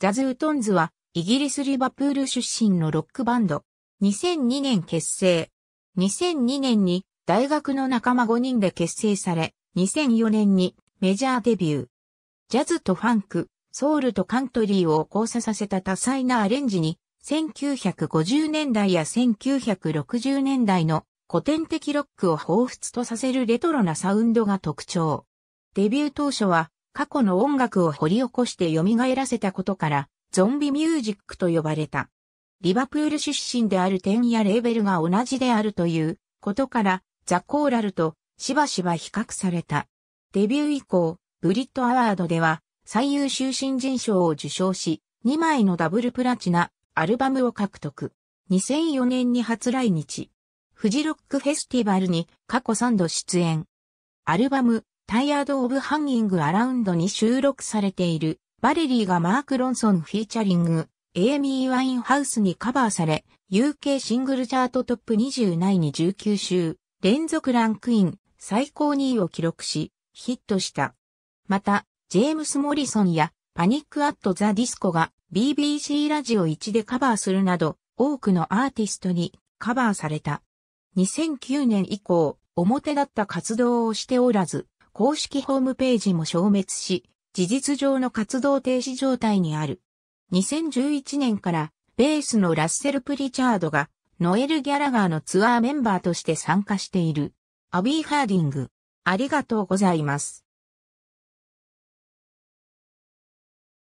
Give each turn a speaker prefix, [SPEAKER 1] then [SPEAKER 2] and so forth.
[SPEAKER 1] ジャズウトンズは、イギリスリバプール出身のロックバンド。2002年結成。2002年に大学の仲間5人で結成され、2004年にメジャーデビュー。ジャズとファンク、ソウルとカントリーを交差させた多彩なアレンジに、1950年代や1960年代の古典的ロックを彷彿とさせるレトロなサウンドが特徴。デビュー当初は過去の音楽を掘り起こして蘇らせたことから、ゾンビミュージックと呼ばれた。リバプール出身である点やレーベルが同じであるということから、ザ・コーラルとしばしば比較された。デビュー以降、ブリットアワードでは最優秀新人賞を受賞し、2枚のダブルプラチナ、アルバムを獲得。2004年に初来日。フジロックフェスティバルに過去3度出演。アルバム、Tired of Hanging Around に収録されている、バレリーがマーク・ロンソンフィーチャリング、エイミー・ワインハウスにカバーされ、UK シングルチャートトップ20内に19週、連続ランクイン、最高2位を記録し、ヒットした。また、ジェームス・モリソンやパニック・アット・ザ・ディスコが BBC ラジオ1でカバーするなど、多くのアーティストにカバーされた。2009年以降、表だった活動をしておらず、公式ホームページも消滅し、事実上の活動停止状態にある。2011年からベースのラッセル・プリチャードがノエル・ギャラガーのツアーメンバーとして参加している。アビー・ハーディング、ありがとうございます。